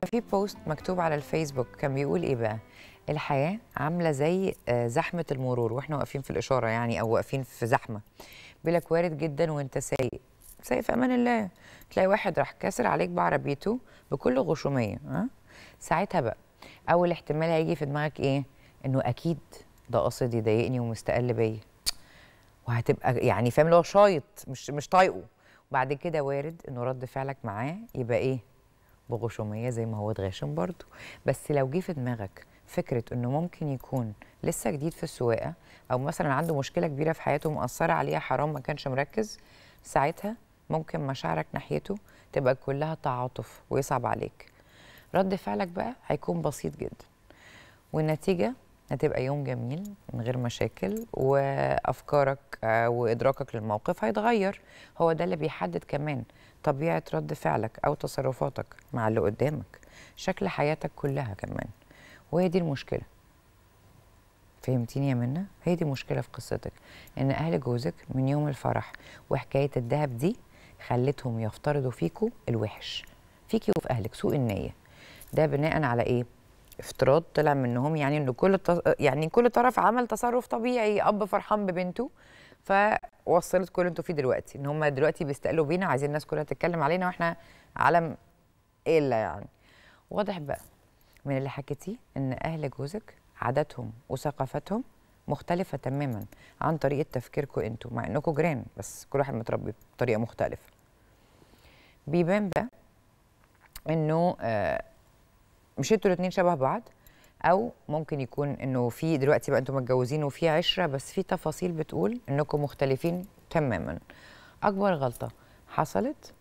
كان في بوست مكتوب على الفيسبوك كان بيقول ايه بقى الحياه عامله زي آه، زحمه المرور واحنا واقفين في الاشاره يعني او واقفين في زحمه بيقول وارد جدا وانت سايق سايق في امان الله تلاقي واحد راح كاسر عليك بعربيته بكل غشوميه ها ساعتها بقى اول احتمال هيجي في دماغك ايه انه اكيد ده قاصد يضايقني ومستقل بيا وهتبقى يعني فاهم اللي هو شايط مش مش طايقه وبعد كده وارد انه رد فعلك معاه يبقى ايه بغشوميه زي ما هو اتغشم برضو بس لو جه في دماغك فكره انه ممكن يكون لسه جديد في السواقه او مثلا عنده مشكله كبيره في حياته مأثره عليها حرام ما كانش مركز ساعتها ممكن مشاعرك ناحيته تبقى كلها تعاطف ويصعب عليك رد فعلك بقى هيكون بسيط جدا والنتيجه هتبقى يوم جميل من غير مشاكل وافكارك آه، وادراكك للموقف هيتغير هو ده اللي بيحدد كمان طبيعه رد فعلك او تصرفاتك مع اللي قدامك شكل حياتك كلها كمان وهي دي المشكله فهمتيني يا منى هي دي المشكله في قصتك ان اهل جوزك من يوم الفرح وحكايه الذهب دي خلتهم يفترضوا فيكوا الوحش فيكي وفي اهلك سوء النيه ده بناء على ايه افتراض طلع منهم يعني ان كل تص... يعني كل طرف عمل تصرف طبيعي اب فرحان ببنته فوصلت كل انتوا فيه دلوقتي ان هم دلوقتي بيستقلوا بينا عايزين الناس كلها تتكلم علينا واحنا عالم الا يعني واضح بقى من اللي حكيتيه ان اهل جوزك عاداتهم وثقافتهم مختلفة تماما عن طريقة تفكيركم انتوا مع انكم جيران بس كل واحد متربي بطريقة مختلفة بيبان بقى انه آه مش انتوا الاثنين شبه بعض او ممكن يكون انه في دلوقتي بقى انتوا متجوزين وفي عشره بس في تفاصيل بتقول انكم مختلفين تماما اكبر غلطه حصلت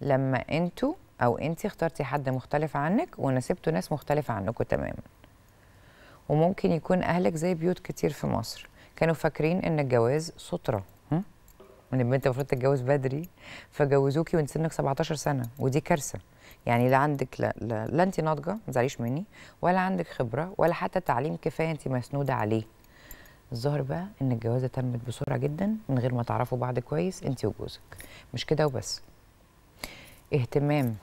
لما انتوا او انت اخترتي حد مختلف عنك ونسبتوا ناس مختلفه عنكم تماما وممكن يكون اهلك زي بيوت كتير في مصر كانوا فاكرين ان الجواز ستره ان البنت المفروض تتجوز بدري فجوزوكي وانت سنك 17 سنه ودي كارثه يعني لا عندك لا, لا, لا انت ناضجه ما تزعليش مني ولا عندك خبره ولا حتى تعليم كفايه انت مسنوده عليه الظاهر بقى ان الجوازه تمت بسرعه جدا من غير ما تعرفوا بعض كويس انت وجوزك مش كده وبس اهتمام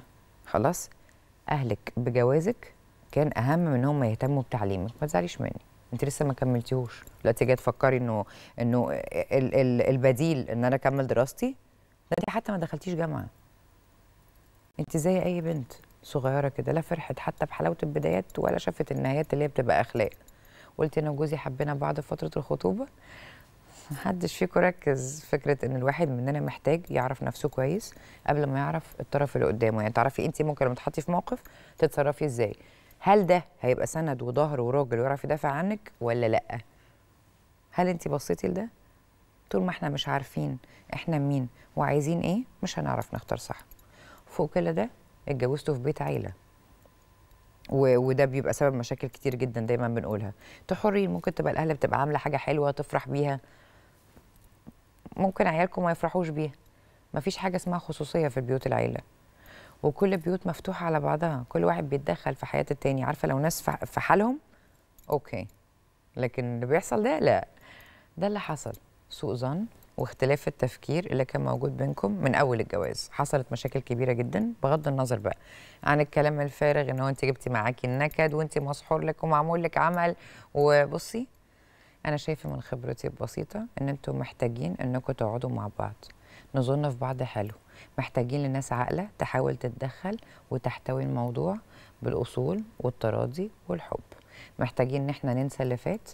خلاص اهلك بجوازك كان اهم من ان هم يهتموا بتعليمك ما تزعليش مني انت لسه ما كملتيهوش دلوقتي جايه تفكري انه انه ال ال البديل ان انا اكمل دراستي ده انت حتى ما دخلتيش جامعه انت زي اي بنت صغيره كده لا فرحت حتى بحلاوه البدايات ولا شافت النهايات اللي هي بتبقى اخلاق قلت انا وجوزي حبينا بعض فتره الخطوبه محدش فيكم ركز فكره ان الواحد مننا محتاج يعرف نفسه كويس قبل ما يعرف الطرف اللي قدامه يعني تعرفي انت ممكن لما تحطي في موقف تتصرفي ازاي هل ده هيبقى سند وظهر وراجل ويعرف يدافع عنك ولا لا هل انت بصيتي لده طول ما احنا مش عارفين احنا مين وعايزين ايه مش هنعرف نختار صح فوق كل ده اتجوزته في بيت عيله وده بيبقى سبب مشاكل كتير جدا دايما بنقولها انتوا حرين ممكن تبقى الاهل بتبقى عامله حاجه حلوه تفرح بيها ممكن عيالكم ما يفرحوش بيها مفيش حاجه اسمها خصوصيه في البيوت العيله وكل بيوت مفتوحه على بعضها كل واحد بيتدخل في حياه التاني عارفه لو ناس في حالهم اوكي لكن اللي بيحصل ده لا ده اللي حصل سوء ظن واختلاف التفكير اللي كان موجود بينكم من اول الجواز حصلت مشاكل كبيره جدا بغض النظر بقى عن الكلام الفارغ ان هو انت جبتي معاكي النكد وانت مسحور لك ومعمول لك عمل وبصي انا شايفه من خبرتي البسيطه ان انتم محتاجين انكم تقعدوا مع بعض نظن في بعض حلو محتاجين لناس عاقله تحاول تتدخل وتحتوي الموضوع بالاصول والتراضي والحب محتاجين ان احنا ننسى اللي فات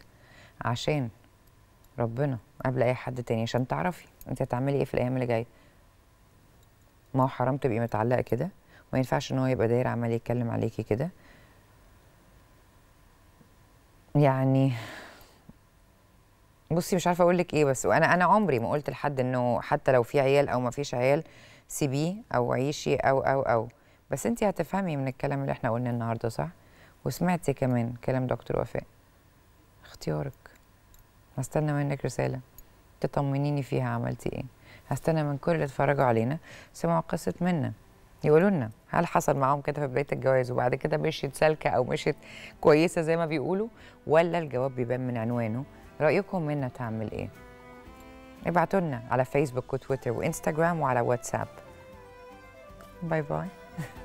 عشان ربنا قبل اي حد تاني عشان تعرفي انت هتعملي ايه في الايام اللي جايه ما هو حرام تبقي متعلقه كده وما ينفعش ان هو يبقى داير عمال يتكلم عليكي كده يعني بصي مش عارفه اقول لك ايه بس وانا انا عمري ما قلت لحد انه حتى لو في عيال او ما فيش عيال سيبيه او عيشي او او او بس انت هتفهمي من الكلام اللي احنا قلناه النهارده صح وسمعتي كمان كلام دكتور وفاء اختيارك هستنى منك رساله تطمنيني فيها عملتي ايه هستنى من كل اللي اتفرجوا علينا سمعوا قصه منا يقولوا لنا هل حصل معاهم كده في بدايه الجواز وبعد كده مشيت سالكه او مشيت كويسه زي ما بيقولوا ولا الجواب بيبان من عنوانه رايكم منا تعمل ايه ابعتوا لنا على فيسبوك وتويتر وانستغرام وعلى واتساب باي باي